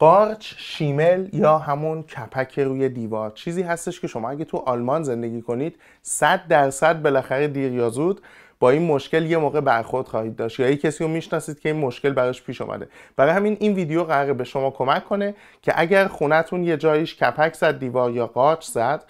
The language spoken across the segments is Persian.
قارچ شیمل یا همون کپک روی دیوار چیزی هستش که شما اگه تو آلمان زندگی کنید صد درصد بالاخره دیر یا زود با این مشکل یه موقع برخورد خواهید داشت یا یه کسی رو میشناسید که این مشکل براش پیش اومده برای همین این ویدیو قراره به شما کمک کنه که اگر خونتون یه جایش کپک زد دیوار یا قارچ زد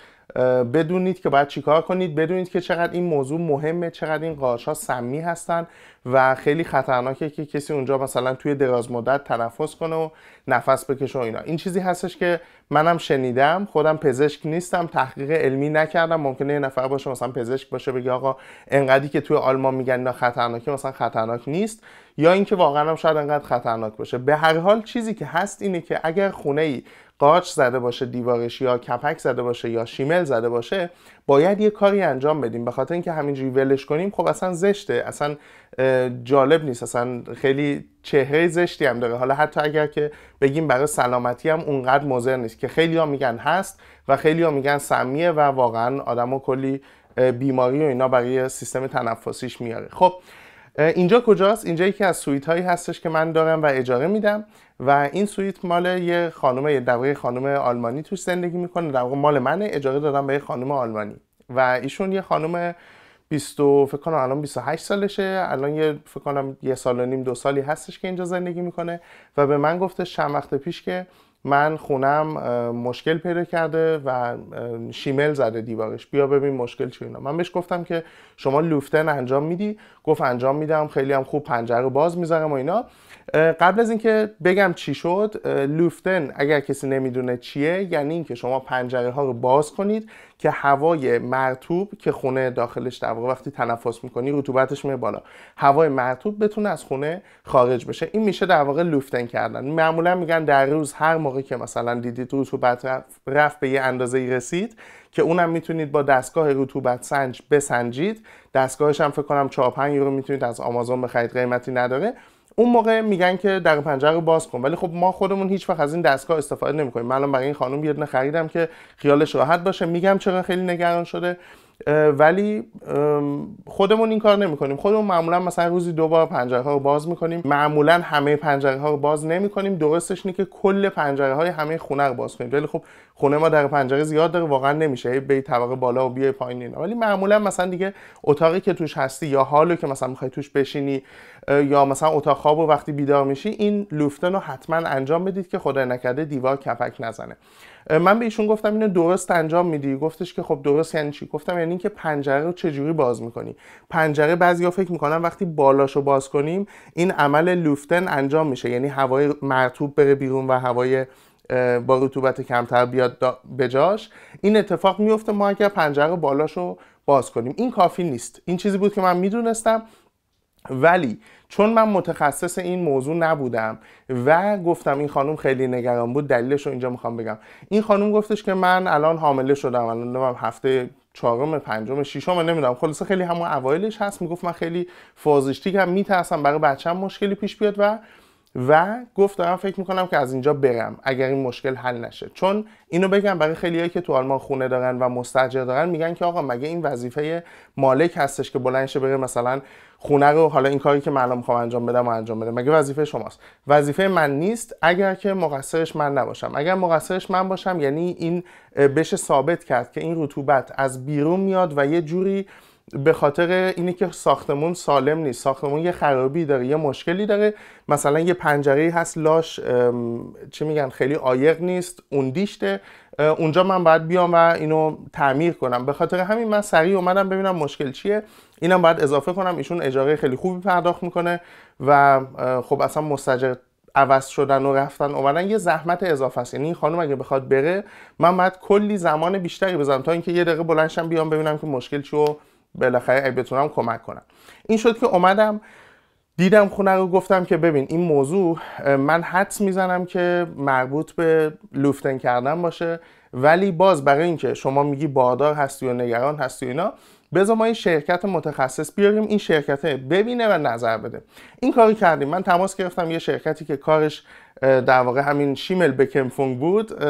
بدونید که باید چیکار کنید بدونید که چقدر این موضوع مهمه چقدر این قارچ ها سمی هستن و خیلی خطرناکه که کسی اونجا مثلا توی دراز مدت تنفس کنه و نفس بکشه و اینا این چیزی هستش که منم شنیدم خودم پزشک نیستم تحقیق علمی نکردم ممکنه یه نفر باشه مثلا پزشک باشه بگه آقا انقدری که توی آلمان میگن اینا خطرناکه مثلا خطرناک نیست یا اینکه واقعا هم شاید انقدر خطرناک باشه به هر حال چیزی که هست اینه که اگر خونه ای قاچ زده باشه دیوارش یا کپک زده باشه یا شیمل زده باشه باید یه کاری انجام بدیم به خاطر اینکه همینجوری ولش کنیم خب اصلا زشته اصلا جالب نیست اصلا خیلی چهره زشتی هم داره حالا حتی اگر که بگیم برای سلامتی هم اونقدر مضر نیست که خیلی ها میگن هست و خیلی ها میگن سمیه و واقعا آدم کلی بیماری و اینا برای سیستم تنفسیش میاره خب اینجا کجاست اینجا یکی از سویت هایی هستش که من دارم و اجاره میدم و این سویت مال یه خانم در خانم آلمانی توش زندگی میکنه در واقع مال منه اجاره دادم به یه خانم آلمانی و ایشون یه خانم 20 فکر کنم الان 28 سالشه الان یه فکر کنم یه سال و نیم دو سالی هستش که اینجا زندگی میکنه و به من گفته چند وقت پیش که من خونم مشکل پیدا کرده و شیمل زده دیوارش بیا ببین مشکل چیه من بهش گفتم که شما لوفتن انجام میدی گفت انجام میدم خیلی هم خوب پنجره رو باز میذارم و اینا قبل از اینکه بگم چی شد لوفتن اگر کسی نمیدونه چیه یعنی اینکه شما پنجره ها رو باز کنید که هوای مرتوب که خونه داخلش در واقع وقتی تنفس میکنی رطوبتش میره بالا هوای مرتوب بتونه از خونه خارج بشه این میشه در واقع لوفتن کردن معمولا میگن در روز هر موقع که مثلا دیدید رطوبت رفت, به یه اندازه ای رسید که اونم میتونید با دستگاه رطوبت سنج بسنجید دستگاهش هم فکر کنم 4 5 یورو میتونید از آمازون بخرید قیمتی نداره اون موقع میگن که در پنجره رو باز کن ولی خب ما خودمون هیچ وقت از این دستگاه استفاده نمیکنیم من برای این خانم یه خریدم که خیالش راحت باشه میگم چرا خیلی نگران شده ولی خودمون این کار نمیکنیم خودمون معمولا مثلا روزی دو بار پنجره ها رو باز میکنیم معمولا همه پنجره ها رو باز نمیکنیم درستش اینه که کل پنجره های همه خونه رو باز کنیم ولی خب خونه ما در پنجره زیاد داره واقعا نمیشه هی طبقه بالا و بیای پایین اینا ولی معمولا مثلا دیگه اتاقی که توش هستی یا حالو که مثلا میخوای توش بشینی یا مثلا اتاق خواب وقتی بیدار میشی این لوفتن رو حتما انجام بدید که خدای نکرده دیوار کپک نزنه من به ایشون گفتم اینو درست انجام میدی گفتش که خب درست یعنی چی گفتم یعنی اینکه پنجره رو چجوری باز میکنی پنجره بعضیا فکر میکنن وقتی بالاشو باز کنیم این عمل لوفتن انجام میشه یعنی هوای مرتوب بره بیرون و هوای با رطوبت کمتر بیاد به جاش این اتفاق میفته ما اگر پنجره بالاشو باز کنیم این کافی نیست این چیزی بود که من میدونستم ولی چون من متخصص این موضوع نبودم و گفتم این خانم خیلی نگران بود دلیلش رو اینجا میخوام بگم این خانم گفتش که من الان حامله شدم الان هفته چهارم پنجم ششم نمیدونم خلاصه خیلی همون اوایلش هست میگفت من خیلی فازشتیکم میترسم برای بچم مشکلی پیش بیاد و و گفت دارم فکر میکنم که از اینجا برم اگر این مشکل حل نشه چون اینو بگم برای خیلیایی که تو آلمان خونه دارن و مستجر دارن میگن که آقا مگه این وظیفه مالک هستش که بلندشه بره مثلا خونه رو حالا این کاری که معلوم خواهم انجام بدم و انجام بده مگه وظیفه شماست وظیفه من نیست اگر که مقصرش من نباشم اگر مقصرش من باشم یعنی این بشه ثابت کرد که این رطوبت از بیرون میاد و یه جوری به خاطر اینه که ساختمون سالم نیست ساختمون یه خرابی داره یه مشکلی داره مثلا یه پنجره هست لاش چی میگن خیلی عایق نیست اون دیشته اونجا من باید بیام و اینو تعمیر کنم به خاطر همین من سریع اومدم ببینم مشکل چیه اینم باید اضافه کنم ایشون اجاره خیلی خوبی پرداخت میکنه و خب اصلا مستجر عوض شدن و رفتن اومدن یه زحمت اضافه است یعنی این خانم اگه بخواد بره من باید کلی زمان بیشتری بذارم تا اینکه یه دقیقه بلنشم بیام ببینم که مشکل چیه بالاخره اگه بتونم کمک کنم این شد که اومدم دیدم خونه رو گفتم که ببین این موضوع من حدس میزنم که مربوط به لوفتن کردن باشه ولی باز برای اینکه شما میگی بادار هستی و نگران هستی و اینا بذار ما این شرکت متخصص بیاریم این شرکت ببینه و نظر بده این کاری کردیم من تماس گرفتم یه شرکتی که کارش در واقع همین شیمل بکمفونگ بود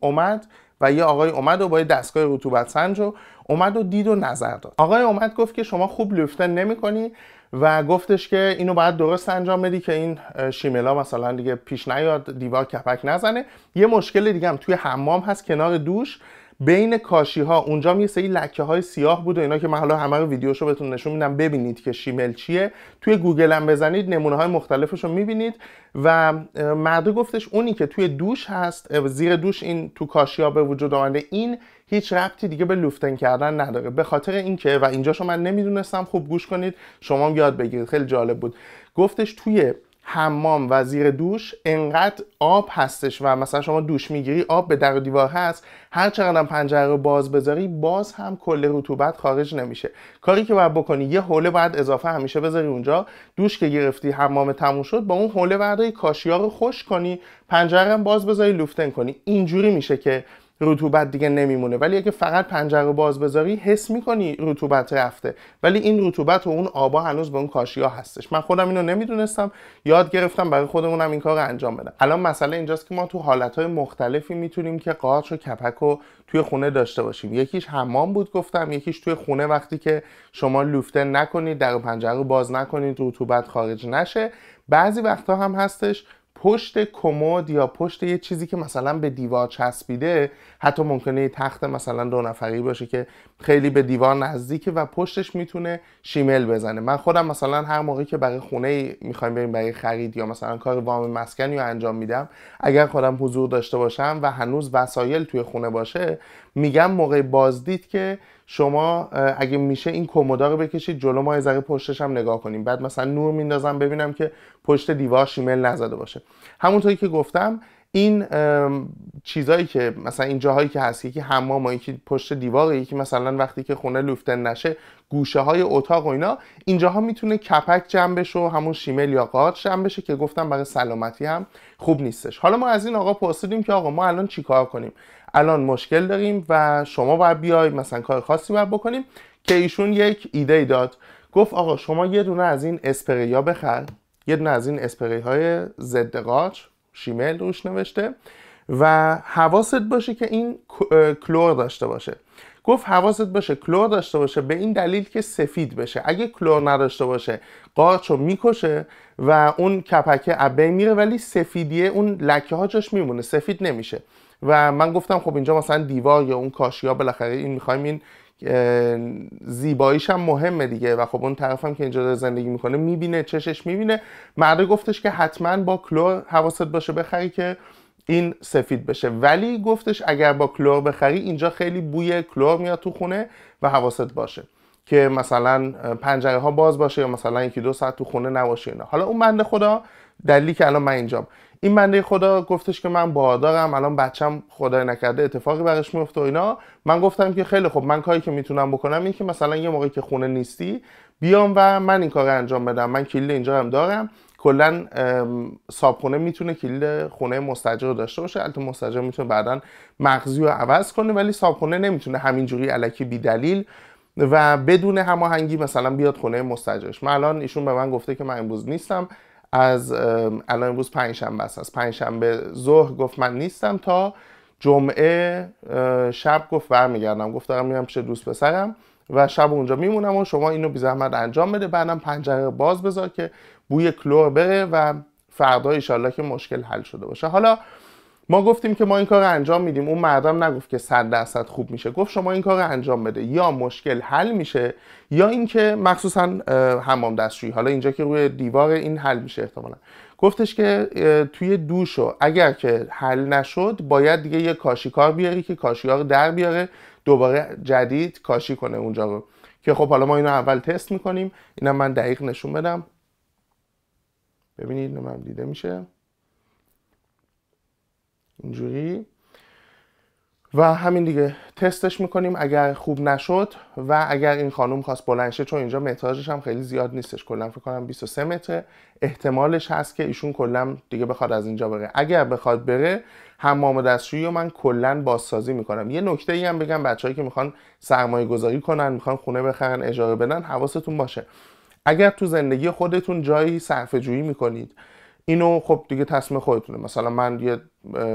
اومد و یه آقای اومد و با دستگاه رطوبت سنج رو اومد و دید و نظر داد آقای اومد گفت که شما خوب لوفتن نمیکنی و گفتش که اینو باید درست انجام بدی که این شیملا مثلا دیگه پیش نیاد دیوار کپک نزنه یه مشکل دیگه هم توی حمام هست کنار دوش بین کاشی ها اونجا هم یه سری لکه های سیاه بود و اینا که من حالا همه رو ویدیوشو بهتون نشون میدم ببینید که شیمل چیه توی گوگل هم بزنید نمونه های مختلفش رو میبینید و مرده گفتش اونی که توی دوش هست زیر دوش این تو کاشی ها به وجود آمده این هیچ ربطی دیگه به لوفتن کردن نداره به خاطر اینکه و اینجاشو من نمیدونستم خوب گوش کنید شما هم یاد بگیرید خیلی جالب بود گفتش توی حمام و دوش انقدر آب هستش و مثلا شما دوش میگیری آب به در و دیوار هست هر چقدر پنجره رو باز بذاری باز هم کل رطوبت خارج نمیشه کاری که باید بکنی یه حوله باید اضافه همیشه بذاری اونجا دوش که گرفتی حمام تموم شد با اون حوله برداری کاشیا رو خشک کنی پنجره باز بذاری لوفتن کنی اینجوری میشه که رطوبت دیگه نمیمونه ولی اگه فقط پنجره رو باز بذاری حس میکنی رطوبت رفته ولی این رطوبت و اون آبا هنوز به اون ها هستش من خودم اینو نمیدونستم یاد گرفتم برای خودمونم این کار رو انجام بدم الان مسئله اینجاست که ما تو های مختلفی میتونیم که قارچ و کپک و توی خونه داشته باشیم یکیش حمام بود گفتم یکیش توی خونه وقتی که شما لوفته نکنید در پنجره رو باز نکنید رطوبت خارج نشه بعضی وقتها هم هستش پشت کمد یا پشت یه چیزی که مثلا به دیوار چسبیده حتی ممکنه یه تخت مثلا دو نفری باشه که خیلی به دیوار نزدیکه و پشتش میتونه شیمل بزنه من خودم مثلا هر موقعی که برای خونه میخوایم بریم برای خرید یا مثلا کار وام مسکنی یا انجام میدم اگر خودم حضور داشته باشم و هنوز وسایل توی خونه باشه میگم موقع بازدید که شما اگه میشه این کمودا رو بکشید جلو ما ذره پشتش هم نگاه کنیم بعد مثلا نور میندازم ببینم که پشت دیوار شیمل نزده باشه همونطوری که گفتم این چیزایی که مثلا این جاهایی که هست یکی حمام و یکی پشت دیوار یکی مثلا وقتی که خونه لوفتن نشه گوشه های اتاق و اینا اینجاها میتونه کپک جمع بشه و همون شیمل یا قارچ جمع بشه که گفتم برای سلامتی هم خوب نیستش حالا ما از این آقا پرسیدیم که آقا ما الان چیکار کنیم الان مشکل داریم و شما باید بیای مثلا کار خاصی باید بکنیم که ایشون یک ایده ای داد گفت آقا شما یه دونه از این اسپری ها بخر یه دونه از این اسپری های ضد قارچ شیمل روش نوشته و حواست باشه که این کلور داشته باشه گفت حواست باشه کلور داشته باشه به این دلیل که سفید بشه اگه کلور نداشته باشه قارچ رو میکشه و اون کپکه ابه میره ولی سفیدیه اون لکه ها جاش میمونه سفید نمیشه و من گفتم خب اینجا مثلا دیوار یا اون ها بالاخره این میخوایم این زیباییش هم مهمه دیگه و خب اون طرفم که اینجا داره زندگی میکنه میبینه چشش میبینه مرد گفتش که حتما با کلور حواست باشه بخری که این سفید بشه ولی گفتش اگر با کلور بخری اینجا خیلی بوی کلور میاد تو خونه و حواست باشه که مثلا پنجره ها باز باشه یا مثلا یکی دو ساعت تو خونه نباشه اینا حالا اون بنده خدا دلیلی که الان من اینجام این بنده خدا گفتش که من باردارم الان بچم خدای نکرده اتفاقی برش میفته و اینا من گفتم که خیلی خب من کاری که میتونم بکنم این که مثلا یه موقعی که خونه نیستی بیام و من این کار انجام بدم من کلید اینجا هم دارم کلا صابخونه میتونه کلید خونه مستجر داشته باشه البته مستجر میتونه بعدا مغزی رو عوض کنه ولی صابخونه نمیتونه همینجوری علکی بی دلیل و بدون هماهنگی مثلا بیاد خونه مستجرش من الان ایشون به من گفته که من امروز نیستم از الان امروز پنج شنبه است از پنج شنبه ظهر گفت من نیستم تا جمعه شب گفت برمیگردم گفت دارم میرم پیش دوست پسرم و شب اونجا میمونم و شما اینو بی زحمت انجام بده بعدم پنجره باز بذار که بوی کلور بره و فردا ایشالله که مشکل حل شده باشه حالا ما گفتیم که ما این کار انجام میدیم اون مردم نگفت که 100 درصد خوب میشه گفت شما این کار رو انجام بده یا مشکل حل میشه یا اینکه مخصوصا حمام دستشویی حالا اینجا که روی دیوار این حل میشه احتمالا گفتش که توی دوشو اگر که حل نشد باید دیگه یه کاشیکار بیاری که کاشیار در بیاره دوباره جدید کاشی کنه اونجا رو که خب حالا ما اینو اول تست میکنیم اینم من دقیق نشون بدم ببینید من دیده میشه اینجوری و همین دیگه تستش میکنیم اگر خوب نشد و اگر این خانم خواست بلند چون اینجا متراژش هم خیلی زیاد نیستش کلا فکر کنم 23 متر احتمالش هست که ایشون کلا دیگه بخواد از اینجا بره اگر بخواد بره حمام دستشویی رو من کلا بازسازی میکنم یه نکته ای هم بگم بچههایی که میخوان سرمایه گذاری کنن میخوان خونه بخرن اجاره بدن حواستون باشه اگر تو زندگی خودتون جایی صرفه جویی میکنید اینو خب دیگه تصمیم خودتونه مثلا من یه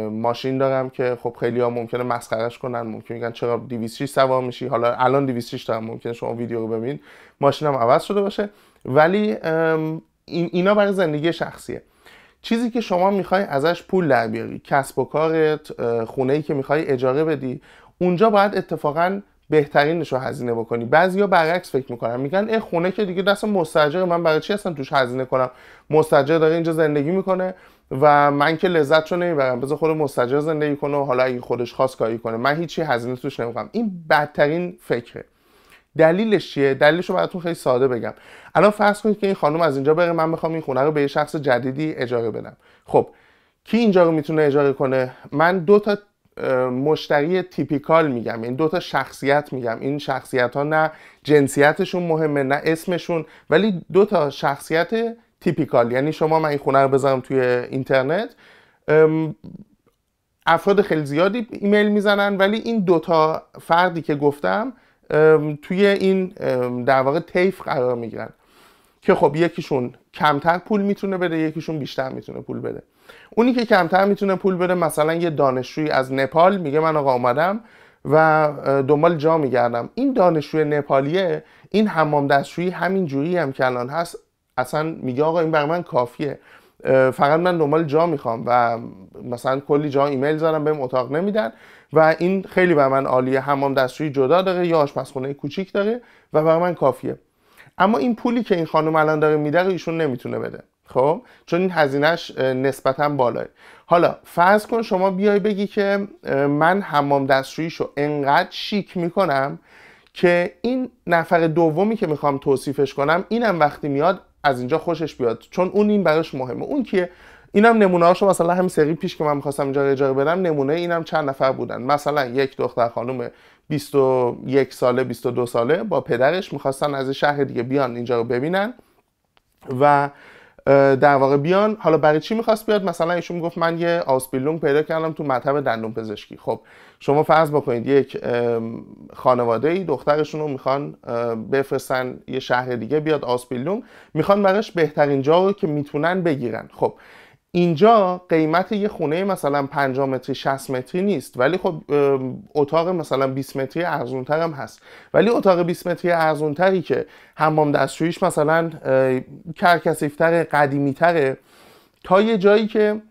ماشین دارم که خب خیلی ها ممکنه مسخرش کنن ممکنه میگن چرا 206 سوار میشی حالا الان 206 دارم ممکنه شما ویدیو رو ببینید ماشینم عوض شده باشه ولی اینا برای زندگی شخصیه چیزی که شما میخوای ازش پول در بیاری کسب و کارت خونه ای که میخوای اجاره بدی اونجا باید اتفاقا بهترینش رو هزینه بکنی بعضیا برعکس فکر میکنن میگن این خونه که دیگه دست مستجر من برای چی هستم توش هزینه کنم مستجر داره اینجا زندگی میکنه و من که لذت رو نمیبرم بذار خود مستجر زندگی کنه و حالا این خودش خاص کاری کنه من هیچی هزینه توش نمیکنم این بدترین فکره دلیلش چیه دلیلش رو براتون خیلی ساده بگم الان فرض کنید که این خانم از اینجا بره من میخوام این خونه رو به شخص جدیدی اجاره بدم خب کی اینجا رو میتونه اجاره کنه من دو تا مشتری تیپیکال میگم این یعنی دوتا شخصیت میگم این شخصیت ها نه جنسیتشون مهمه نه اسمشون ولی دوتا شخصیت تیپیکال یعنی شما من این خونه رو بذارم توی اینترنت افراد خیلی زیادی ایمیل میزنن ولی این دوتا فردی که گفتم توی این در واقع طیف قرار میگیرن که خب یکیشون کمتر پول میتونه بده یکیشون بیشتر میتونه پول بده اونی که کمتر میتونه پول بده مثلا یه دانشجوی از نپال میگه من آقا آمدم و دنبال جا میگردم این دانشجوی نپالیه این حمام دستشویی همین جوری هم که الان هست اصلا میگه آقا این برای من کافیه فقط من دنبال جا میخوام و مثلا کلی جا ایمیل زدم بهم اتاق نمیدن و این خیلی برای من عالیه حمام دستشویی جدا داره یا آشپزخونه کوچیک داره و برای من کافیه اما این پولی که این خانم الان داره میده ایشون نمیتونه بده خب چون این هزینهش نسبتا بالاه حالا فرض کن شما بیای بگی که من حمام دستشوییشو انقدر شیک میکنم که این نفر دومی که میخوام توصیفش کنم اینم وقتی میاد از اینجا خوشش بیاد چون اون این براش مهمه اون کیه اینم نمونه هاشو مثلا همین سری پیش که من میخواستم اینجا اجاره بدم نمونه اینم چند نفر بودن مثلا یک دختر خانم 21 ساله 22 ساله با پدرش میخواستن از شهر دیگه بیان اینجا رو ببینن و در واقع بیان حالا برای چی میخواست بیاد مثلا ایشون گفت من یه آسپیلونگ پیدا کردم تو مطب دندون پزشکی خب شما فرض بکنید یک خانواده ای دخترشون رو میخوان بفرستن یه شهر دیگه بیاد آسپیلونگ میخوان براش بهترین جا رو که میتونن بگیرن خب اینجا قیمت یه خونه مثلا 5 متری 60 متری نیست ولی خب اتاق مثلا 20 متری ارزونتر هم هست ولی اتاق 20 متری ارزونتری که حمام دستشویش مثلا کرکسیفتر قدیمیتره تا یه جایی که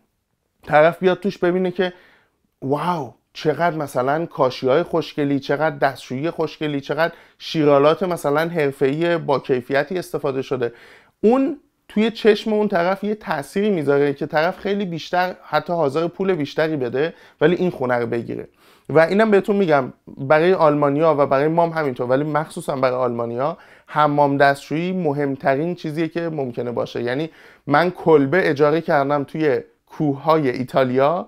طرف بیاد توش ببینه که واو چقدر مثلا کاشی های خوشگلی چقدر دستشویی خوشگلی چقدر شیرالات مثلا حرفه‌ای با کیفیتی استفاده شده اون توی چشم اون طرف یه تأثیری میذاره که طرف خیلی بیشتر حتی حاضر پول بیشتری بده ولی این خونه رو بگیره و اینم بهتون میگم برای آلمانیا و برای مام همینطور ولی مخصوصا برای آلمانیا حمام دستشویی مهمترین چیزیه که ممکنه باشه یعنی من کلبه اجاره کردم توی کوههای ایتالیا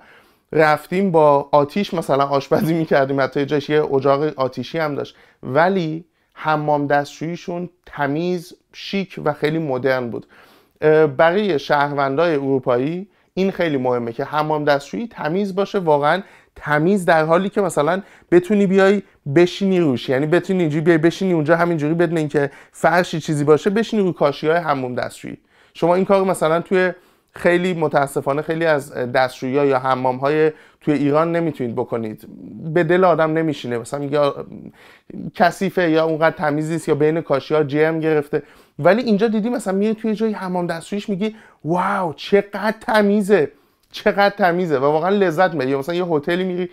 رفتیم با آتیش مثلا آشپزی میکردیم حتی جاش یه اجاق آتیشی هم داشت ولی حمام دستشوییشون تمیز شیک و خیلی مدرن بود برای شهروندای اروپایی این خیلی مهمه که حمام دستشویی تمیز باشه واقعا تمیز در حالی که مثلا بتونی بیای بشینی روش یعنی بتونی اینجوری بیای بشینی اونجا همینجوری بدون اینکه فرشی چیزی باشه بشینی روی کاشی های حمام دستشویی شما این کار مثلا توی خیلی متاسفانه خیلی از دستشویی یا حمام های توی ایران نمیتونید بکنید به دل آدم نمیشینه مثلا یا کثیفه یا اونقدر تمیز نیست یا بین کاشی ها جم گرفته ولی اینجا دیدی مثلا میای توی جایی حمام دستشوییش میگی واو چقدر تمیزه چقدر تمیزه و واقعا لذت میبری مثلا یه هتلی میری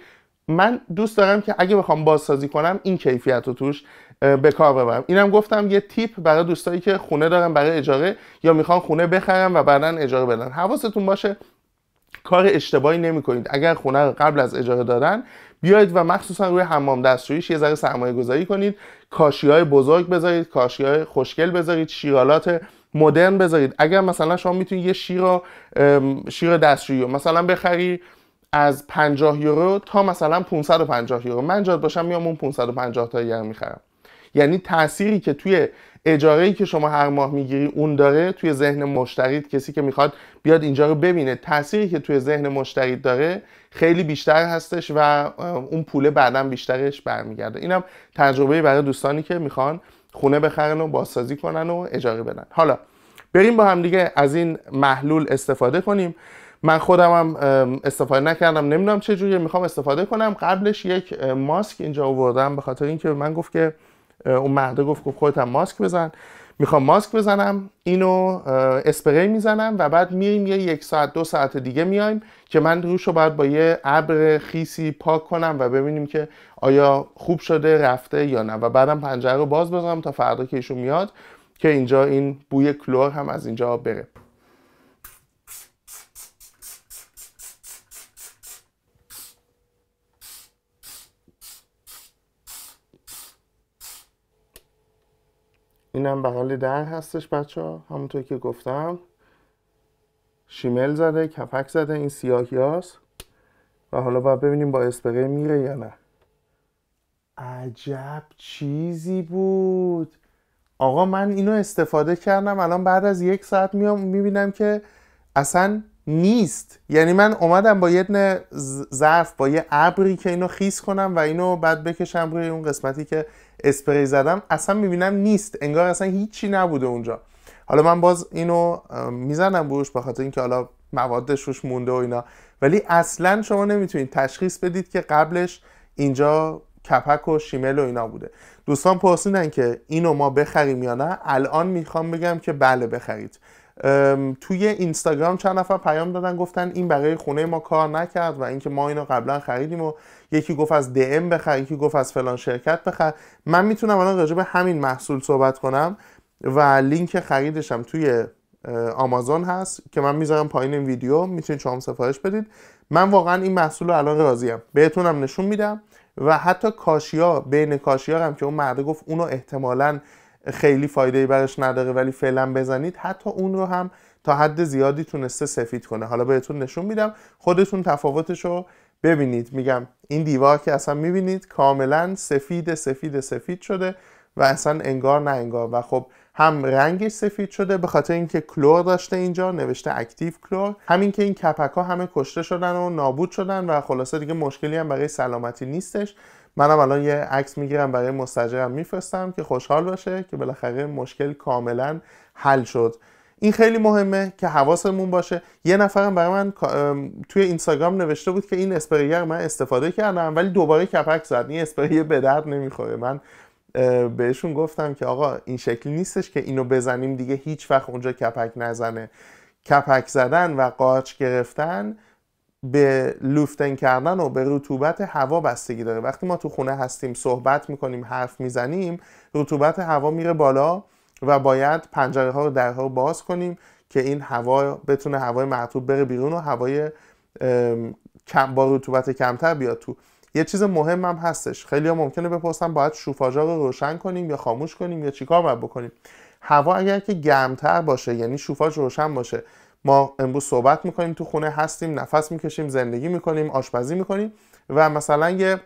من دوست دارم که اگه بخوام بازسازی کنم این کیفیت رو توش به کار ببرم اینم گفتم یه تیپ برای دوستایی که خونه دارن برای اجاره یا میخوان خونه بخرن و بعدا اجاره بدن حواستون باشه کار اشتباهی نمی کنید اگر خونه رو قبل از اجاره دادن بیایید و مخصوصا روی حمام دستشوییش یه ذره سرمایه گذاری کنید کاشی های بزرگ بذارید کاشی های خوشگل بذارید شیرالات مدرن بذارید اگر مثلا شما میتونید یه شیر شیر دستشویی مثلا بخری از 50 یورو تا مثلا 550 یورو من جاد باشم میام اون 550 تا رو میخرم یعنی تأثیری که توی اجاره که شما هر ماه میگیری اون داره توی ذهن مشتری کسی که میخواد بیاد اینجا رو ببینه تأثیری که توی ذهن مشتری داره خیلی بیشتر هستش و اون پوله بعدا بیشترش برمیگرده اینم تجربه برای دوستانی که میخوان خونه بخرن و بازسازی کنن و اجاره بدن حالا بریم با هم دیگه از این محلول استفاده کنیم من خودم هم استفاده نکردم نمیدونم چه جوری میخوام استفاده کنم قبلش یک ماسک اینجا آوردم به خاطر اینکه من گفت که اون مرده گفت گفت خب خودت ماسک بزن میخوام ماسک بزنم اینو اسپری میزنم و بعد میریم یه یک ساعت دو ساعت دیگه میایم که من روش رو باید با یه ابر خیسی پاک کنم و ببینیم که آیا خوب شده رفته یا نه و بعدم پنجره رو باز بزنم تا فردا که ایشون میاد که اینجا این بوی کلور هم از اینجا بره اینم بغل در هستش بچه ها همونطور که گفتم شیمل زده کفک زده این سیاهی هاست و حالا باید ببینیم با اسپری میره یا نه عجب چیزی بود آقا من اینو استفاده کردم الان بعد از یک ساعت میام میبینم که اصلا نیست یعنی من اومدم با یه ظرف با یه ابری که اینو خیس کنم و اینو بعد بکشم روی اون قسمتی که اسپری زدم اصلا میبینم نیست انگار اصلا هیچی نبوده اونجا حالا من باز اینو میزنم بروش بخاطر خاطر اینکه حالا موادش روش مونده و اینا ولی اصلا شما نمیتونید تشخیص بدید که قبلش اینجا کپک و شیمل و اینا بوده دوستان پرسیدن که اینو ما بخریم یا نه الان میخوام بگم که بله بخرید توی اینستاگرام چند نفر پیام دادن گفتن این برای خونه ما کار نکرد و اینکه ما اینو قبلا خریدیم و یکی گفت از دی ام بخر یکی گفت از فلان شرکت بخر من میتونم الان راجع به همین محصول صحبت کنم و لینک خریدشم توی آمازون هست که من میذارم پایین این ویدیو میتونید شما سفارش بدید من واقعا این محصول رو الان راضیم بهتونم نشون میدم و حتی کاشیا بین کاشیا هم که اون مرده گفت اونو احتمالا خیلی فایده برش نداره ولی فعلا بزنید حتی اون رو هم تا حد زیادی تونسته سفید کنه حالا بهتون نشون میدم خودتون تفاوتش رو ببینید میگم این دیوار که اصلا میبینید کاملا سفید سفید سفید شده و اصلا انگار نه انگار و خب هم رنگش سفید شده به خاطر اینکه کلور داشته اینجا نوشته اکتیو کلور همین که این کپک ها همه کشته شدن و نابود شدن و خلاصه دیگه مشکلی هم برای سلامتی نیستش منم الان یه عکس میگیرم برای مستجرم میفرستم که خوشحال باشه که بالاخره مشکل کاملا حل شد این خیلی مهمه که حواسمون باشه یه نفرم برای من توی اینستاگرام نوشته بود که این اسپریگر من استفاده کردم ولی دوباره کپک زد این اسپری به درد نمیخوره من بهشون گفتم که آقا این شکلی نیستش که اینو بزنیم دیگه هیچ وقت اونجا کپک نزنه کپک زدن و قاچ گرفتن به لوفتن کردن و به رطوبت هوا بستگی داره وقتی ما تو خونه هستیم صحبت میکنیم حرف میزنیم رطوبت هوا میره بالا و باید پنجره ها رو درها رو باز کنیم که این هوا بتونه هوای مرتوب بره بیرون و هوای با رطوبت کمتر بیاد تو یه چیز مهم هم هستش خیلی ها ممکنه بپرسن باید شوفاجا رو روشن کنیم یا خاموش کنیم یا چیکار باید بکنیم هوا اگر که گرمتر باشه یعنی شوفاژ روشن باشه ما امروز صحبت میکنیم تو خونه هستیم نفس میکشیم زندگی میکنیم آشپزی میکنیم و مثلا یه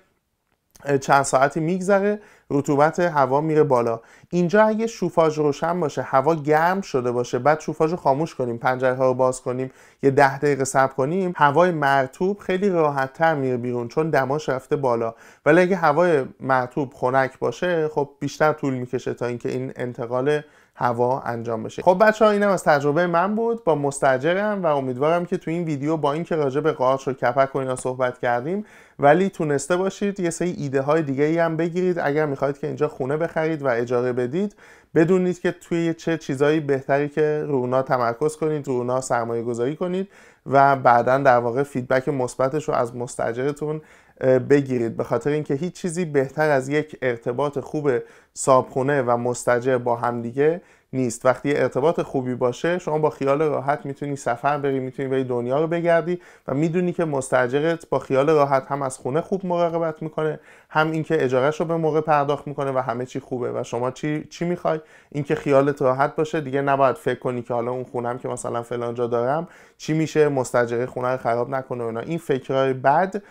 چند ساعتی میگذره رطوبت هوا میره بالا اینجا اگه شوفاژ روشن باشه هوا گرم شده باشه بعد شوفاژ رو خاموش کنیم پنجره ها رو باز کنیم یه ده دقیقه صبر کنیم هوای مرتوب خیلی راحت تر میره بیرون چون دماش رفته بالا ولی اگه هوای مرتوب خنک باشه خب بیشتر طول میکشه تا اینکه این انتقال هوا انجام بشه خب بچه ها اینم از تجربه من بود با مستجرم و امیدوارم که تو این ویدیو با اینکه راجع به قارچ و کپک و اینا صحبت کردیم ولی تونسته باشید یه سری ایده های دیگه ای هم بگیرید اگر میخواید که اینجا خونه بخرید و اجاره بدید بدونید که توی چه چیزایی بهتری که رونا تمرکز کنید رونا سرمایه گذاری کنید و بعدا در واقع فیدبک مثبتش رو از مستجرتون بگیرید به خاطر اینکه هیچ چیزی بهتر از یک ارتباط خوب صابخونه و مستجر با همدیگه نیست وقتی ارتباط خوبی باشه شما با خیال راحت میتونی سفر بری میتونی بری دنیا رو بگردی و میدونی که مستجرت با خیال راحت هم از خونه خوب مراقبت میکنه هم اینکه اجارهش رو به موقع پرداخت میکنه و همه چی خوبه و شما چی چی میخوای اینکه خیالت راحت باشه دیگه نباید فکر کنی که حالا اون خونم که مثلا فلانجا دارم چی میشه مستجره خونه رو خراب نکنه این فکرهای بد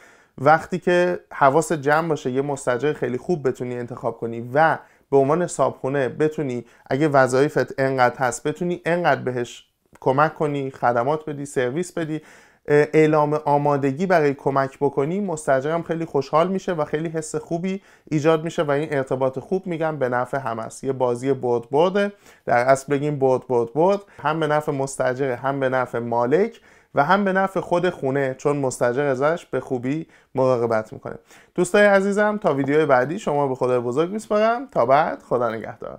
وقتی که حواس جمع باشه یه مستجر خیلی خوب بتونی انتخاب کنی و به عنوان صابخونه بتونی اگه وظایفت انقدر هست بتونی انقدر بهش کمک کنی خدمات بدی سرویس بدی اعلام آمادگی برای کمک بکنی مستجرم خیلی خوشحال میشه و خیلی حس خوبی ایجاد میشه و این ارتباط خوب میگم به نفع هم است یه بازی برد برده در اصل بگیم برد برد برد هم به نفع مستجر هم به نفع مالک و هم به نفع خود خونه چون مستجر ازش به خوبی مراقبت میکنه دوستای عزیزم تا ویدیو بعدی شما به خدای بزرگ میسپارم تا بعد خدا نگهدار